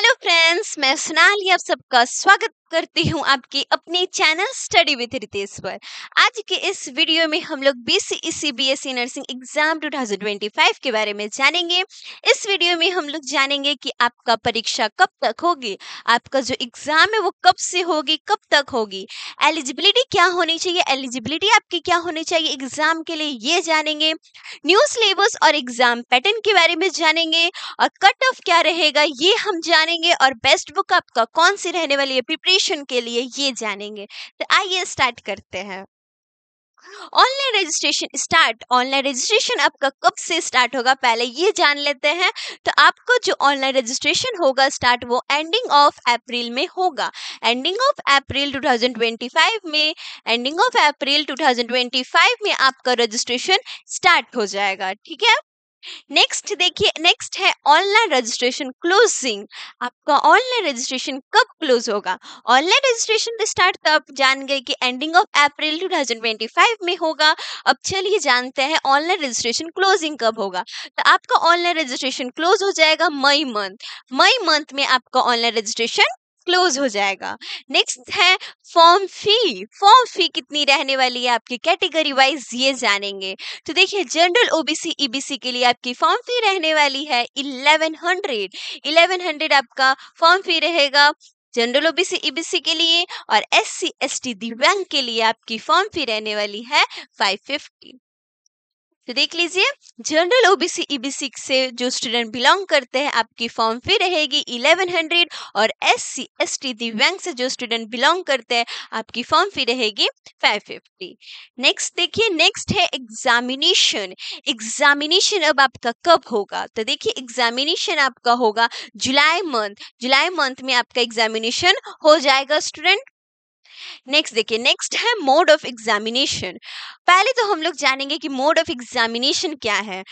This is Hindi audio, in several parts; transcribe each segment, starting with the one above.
हेलो फ्रेंड्स मैं सोनाली आप सबका स्वागत करती हूँ आपकी अपने चैनल स्टडी विथ रितेश पर आज के इस वीडियो में हम लोग B C B S C nursing exam 2025 के बारे में जानेंगे इस वीडियो में हम लोग जानेंगे कि आपका परीक्षा कब तक होगी आपका जो एग्ज़ाम है वो कब से होगी कब तक होगी एलिजिबिलिटी क्या होनी चाहिए एलिजिबिलिटी आपकी क्या होनी चाहिए एग्ज़ाम के लिए ये जानेंगे न्यू सिलेबस और एग्ज़ाम पैटर्न के बारे में जानेंगे और कट ऑफ क्या रहेगा ये हम जानेंगे और बेस्ट बुक आपका कौन सी रहने वाली है प्रिपरेशन रजिस्ट्रेशन के लिए ये जानेंगे तो आइए स्टार्ट करते हैं online registration start online registration आपका कब से स्टार्ट होगा पहले ये जान लेते हैं तो आपको जो ऑनलाइन रजिस्ट्रेशन होगा स्टार्ट वो एंडिंग ऑफ अप्रैल में होगा एंडिंग ऑफ अप्रैल 2025 में एंडिंग ऑफ अप्रैल 2025 में आपका रजिस्ट्रेशन स्टार्ट हो जाएगा ठीक है नेक्स्ट देखिए नेक्स्ट है ऑनलाइन रजिस्ट्रेशन क्लोजिंग आपका ऑनलाइन रजिस्ट्रेशन कब क्लोज होगा ऑनलाइन रजिस्ट्रेशन स्टार्ट तब जान गए कि एंडिंग ऑफ अप्रैल 2025 में होगा अब चलिए जानते हैं ऑनलाइन रजिस्ट्रेशन क्लोजिंग कब होगा तो आपका ऑनलाइन रजिस्ट्रेशन क्लोज हो जाएगा मई मंथ मई मंथ में आपका ऑनलाइन रजिस्ट्रेशन क्लोज हो जाएगा नेक्स्ट है फॉर्म फी फॉर्म फी कितनी रहने वाली है आपकी कैटेगरी वाइज ये जानेंगे तो देखिए जनरल ओबीसी ईबीसी के लिए आपकी फॉर्म फी रहने वाली है इलेवन हंड्रेड इलेवन हंड्रेड आपका फॉर्म फी रहेगा जनरल ओबीसी ईबीसी के लिए और एस सी एस टी दिव्यांग के लिए आपकी फॉर्म फी रहने वाली है फाइव फिफ्टी तो देख लीजिए जनरल ओबीसी ईबीसी से जो स्टूडेंट बिलोंग करते हैं आपकी फॉर्म फी रहेगी 1100 और एस सी एस टी दिव्यांग से जो स्टूडेंट बिलोंग करते हैं आपकी फॉर्म फी रहेगी 550 नेक्स्ट देखिए नेक्स्ट है एग्जामिनेशन एग्जामिनेशन अब आपका कब होगा तो देखिए एग्जामिनेशन आपका होगा जुलाई मंथ जुलाई मंथ में आपका एग्जामिनेशन हो जाएगा स्टूडेंट नेक्स्ट देखिए नेक्स्ट है मोड ऑफ एग्जामिनेशन पहले तो हम लोग जानेंगे कि मोड ऑफ एग्जामिनेशन क्या है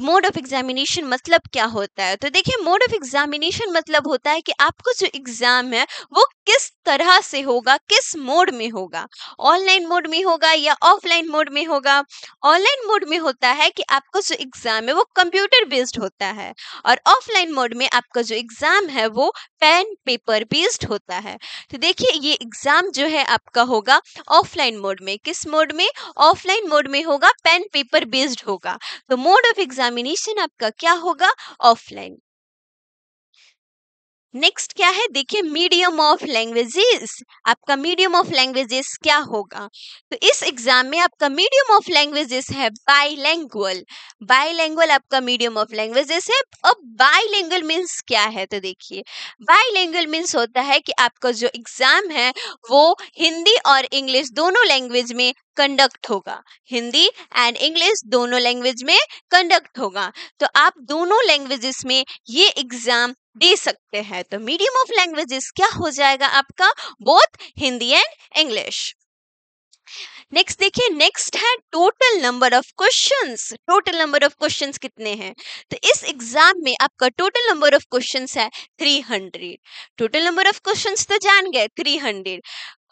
मोड ऑफ एग्जामिनेशन मतलब क्या होता है तो देखिए मोड ऑफ एग्जामिनेशन मतलब होता है कि आपको जो एग्ज़ाम है वो किस तरह से होगा किस मोड में होगा ऑनलाइन मोड में होगा या ऑफलाइन मोड में होगा ऑनलाइन मोड में होता है कि आपका जो एग्ज़ाम है वो कंप्यूटर बेस्ड होता है और ऑफलाइन मोड में आपका जो एग्ज़ाम है वो पेन पेपर बेस्ड होता है तो देखिए ये एग्ज़ाम जो है आपका होगा ऑफलाइन मोड में किस मोड में ऑफलाइन मोड में होगा पेन पेपर बेस्ड होगा तो मोड ऑफ एग्जामिनेशन आपका क्या होगा ऑफलाइन नेक्स्ट क्या है देखिए मीडियम ऑफ लैंग्वेजेस आपका मीडियम ऑफ लैंग्वेजेस क्या होगा तो इस एग्जाम में आपका मीडियम ऑफ लैंग्वेजेस है बाईलैंग्वल बाईलैंग्वल आपका मीडियम ऑफ लैंग्वेजेस है अब बाईलैंग्वल मींस क्या है तो देखिए बाईलैंग्वल मींस होता है कि आपका जो एग्जाम है वो हिंदी और इंग्लिश दोनों लैंग्वेज में कंडक्ट होगा हिंदी एंड इंग्लिश दोनों लैंग्वेज में कंडक्ट होगा तो आप दोनों लैंग्वेजेस में ये एग्जाम दे सकते हैं तो मीडियम ऑफ लैंग्वेजेस क्या हो जाएगा आपका both Hindi and English next देखिए नेक्स्ट है total number of questions total number of questions कितने हैं तो इस एग्जाम में आपका टोटल नंबर ऑफ क्वेश्चंस है 300 टोटल नंबर ऑफ क्वेश्चंस तो जान गए 300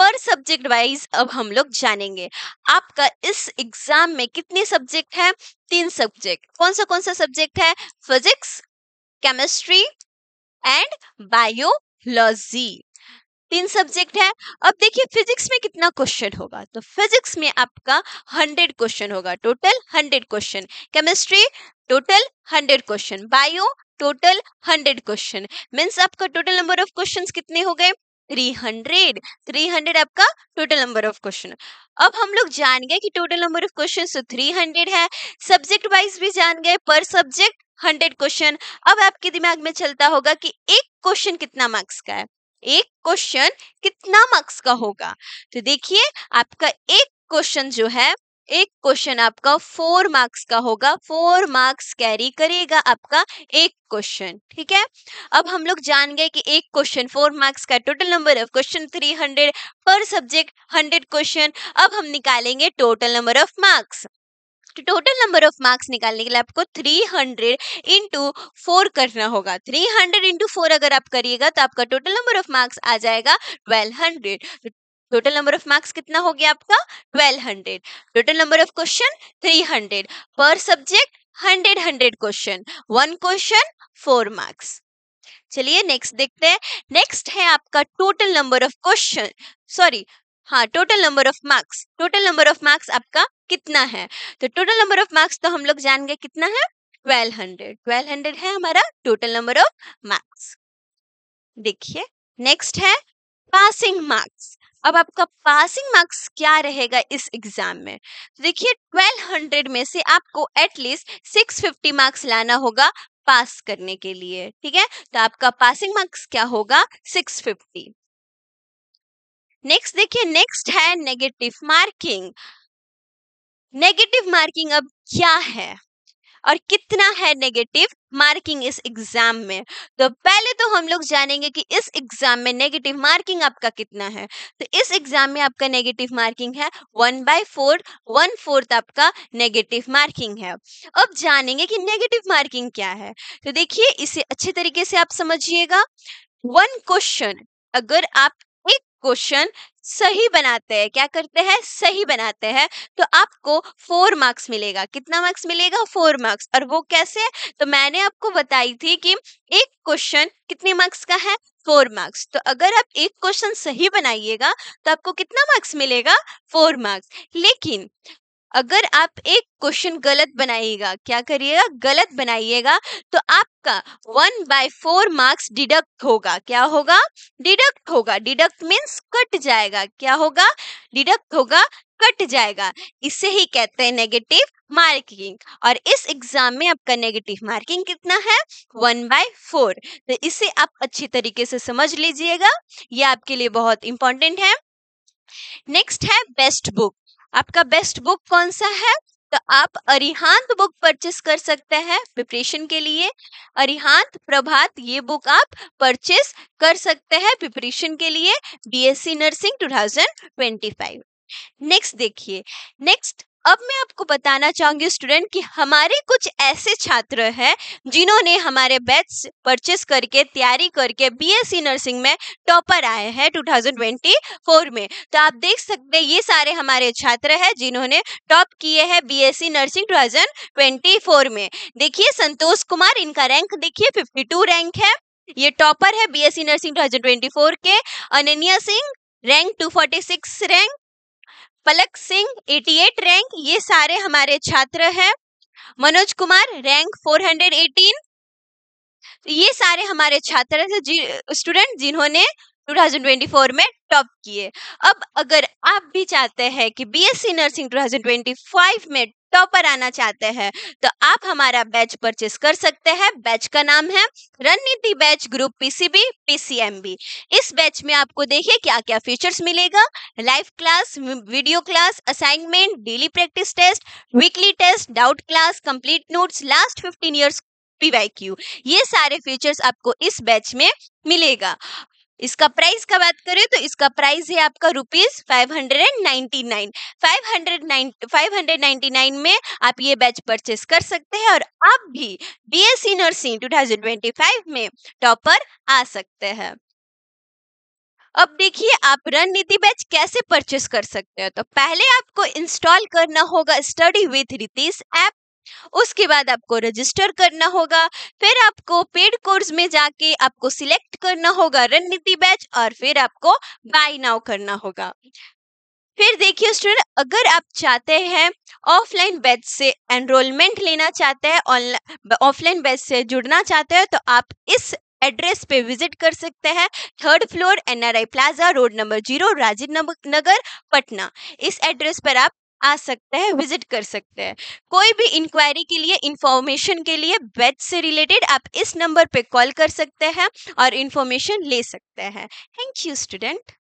पर सब्जेक्ट वाइज अब हम लोग जानेंगे आपका इस एग्जाम में कितने सब्जेक्ट है तीन सब्जेक्ट कौन सा कौन सा सब्जेक्ट है फिजिक्स केमिस्ट्री एंड बायोलॉजी तीन सब्जेक्ट है अब देखिए फिजिक्स में कितना क्वेश्चन होगा तो फिजिक्स में आपका हंड्रेड क्वेश्चन होगा total hundred question chemistry total hundred question bio total hundred question means आपका टोटल नंबर ऑफ क्वेश्चन कितने हो गए थ्री हंड्रेड थ्री हंड्रेड आपका टोटल नंबर ऑफ क्वेश्चन अब हम लोग जान गए कि टोटल नंबर ऑफ क्वेश्चन तो थ्री हंड्रेड है सब्जेक्ट वाइज भी जान गए पर सब्जेक्ट हंड्रेड क्वेश्चन अब आपके दिमाग में चलता होगा कि एक क्वेश्चन कितना मार्क्स का है एक क्वेश्चन कितना मार्क्स का होगा तो देखिए आपका एक क्वेश्चन जो है एक क्वेश्चन आपका फोर मार्क्स का होगा फोर मार्क्स कैरी करेगा आपका एक क्वेश्चन ठीक है अब हम लोग जान गए कि एक क्वेश्चन फोर मार्क्स का total number of question three hundred पर सब्जेक्ट हंड्रेड क्वेश्चन अब हम निकालेंगे टोटल नंबर ऑफ मार्क्स तो टोटल नंबर ऑफ मार्क्स निकालने के लिए आपको थ्री हंड्रेड इंटू फोर करना होगा थ्री हंड्रेड इंटू फोर अगर आप करिएगा तो आपका टोटल नंबर ऑफ मार्क्स आ जाएगा twelve hundred total number of marks कितना हो गया आपका twelve hundred total number of question three hundred पर subject hundred hundred question one question four marks चलिए नेक्स्ट देखते हैं नेक्स्ट है आपका total number of question sorry हाँ total number of marks total number of marks आपका कितना है तो टोटल नंबर ऑफ मार्क्स तो हम लोग जान गए कितना है ट्वेल्व हंड्रेड ट्वेल्व हंड्रेड है हमारा टोटल नंबर ऑफ मार्क्स देखिए नेक्स्ट है पासिंग मार्क्स अब आपका पासिंग मार्क्स क्या रहेगा इस एग्जाम में तो देखिए 1200 में से आपको एटलीस्ट 650 मार्क्स लाना होगा पास करने के लिए ठीक है तो आपका पासिंग मार्क्स क्या होगा 650 नेक्स्ट देखिए नेक्स्ट है नेगेटिव मार्किंग नेगेटिव मार्किंग अब क्या है और कितना है नेगेटिव मार्किंग इस एग्जाम में तो पहले तो हम लोग जानेंगे कि इस एग्जाम में नेगेटिव मार्किंग आपका कितना है तो इस एग्जाम में आपका नेगेटिव मार्किंग है one by four one fourth आपका नेगेटिव मार्किंग है अब जानेंगे कि नेगेटिव मार्किंग क्या है तो देखिए इसे अच्छे तरीके से आप समझिएगा वन क्वेश्चन अगर आप क्वेश्चन सही बनाते हैं क्या करते हैं सही बनाते हैं तो आपको फोर मार्क्स मिलेगा कितना मार्क्स मिलेगा फोर मार्क्स और वो कैसे तो मैंने आपको बताई थी कि एक क्वेश्चन कितने मार्क्स का है फोर मार्क्स तो अगर आप एक क्वेश्चन सही बनाइएगा तो आपको कितना मार्क्स मिलेगा फोर मार्क्स लेकिन अगर आप एक क्वेश्चन गलत बनाइएगा क्या करिएगा गलत बनाइएगा तो आपका one by four marks deduct होगा क्या होगा डिडक्ट होगा डिडक्ट मीन्स कट जाएगा क्या होगा डिडक्ट होगा कट जाएगा इसे ही कहते हैं नेगेटिव मार्किंग और इस एग्जाम में आपका नेगेटिव मार्किंग कितना है वन बाय फोर तो इसे आप अच्छी तरीके से समझ लीजिएगा यह आपके लिए बहुत इंपॉर्टेंट है नेक्स्ट है बेस्ट बुक आपका बेस्ट बुक कौन सा है तो आप अरिहांत बुक परचेस कर सकते हैं प्रिपरेशन के लिए अरिहांत प्रभात ये बुक आप परचेस कर सकते हैं प्रिपरेशन के लिए बीएससी नर्सिंग 2025 नेक्स्ट देखिए नेक्स्ट अब मैं आपको बताना चाहूंगी स्टूडेंट कि हमारे कुछ ऐसे छात्र हैं जिन्होंने हमारे बैच परचेस करके तैयारी करके बीएससी नर्सिंग में टॉपर आए हैं 2024 में तो आप देख सकते हैं ये सारे हमारे छात्र हैं जिन्होंने टॉप किए हैं बीएससी नर्सिंग 2024 में देखिए संतोष कुमार इनका रैंक देखिए फिफ्टी रैंक है ये टॉपर है बी नर्सिंग टू के Ananya Singh rank two rank Palak Singh 88 rank ये सारे हमारे छात्र हैं मनोज कुमार रैंक 418 ये सारे हमारे छात्र स्टूडेंट जिन्होंने 2024 में टॉप किए अब अगर आप भी चाहते हैं कि बीएससी नर्सिंग 2025 में टॉपर आना चाहते हैं तो आप हमारा बैच परचेस कर सकते हैं बैच का नाम है Rananiti batch group PCB PCMB इस बैच में आपको देखिए क्या क्या फीचर्स मिलेगा live class video class assignment daily practice test weekly test doubt class complete notes last 15 years PYQ ये सारे फीचर्स आपको इस बैच में मिलेगा इसका प्राइस का बात करें तो इसका प्राइस है आपका rupees five hundred and ninety nine five hundred nine five hundred ninety nine में आप ये बैच परचेस कर सकते हैं और आप भी B S C nursing two thousand twenty five में टॉपर आ सकते हैं अब देखिए आप रणनीति बैच कैसे परचेस कर सकते हैं तो पहले आपको इंस्टॉल करना होगा स्टडी विथ रितीस ऐप उसके बाद आपको रजिस्टर करना होगा फिर आपको पेड कोर्स में जाके आपको सिलेक्ट करना होगा रणनीति बैच और फिर आपको बाय नाउ करना होगा फिर देखिए स्टूडेंट अगर आप चाहते हैं ऑफलाइन बैच से एनरोलमेंट लेना चाहते हैं ऑनलाइन ऑफलाइन बैच से जुड़ना चाहते हैं तो आप इस एड्रेस पे विजिट कर सकते हैं third floor NRI plaza road number zero Rajiv Nagar Patna इस एड्रेस पर आप आ सकते हैं विजिट कर सकते हैं कोई भी इंक्वायरी के लिए इंफॉर्मेशन के लिए बेथ से रिलेटेड आप इस नंबर पे कॉल कर सकते हैं और इंफॉर्मेशन ले सकते हैं थैंक यू स्टूडेंट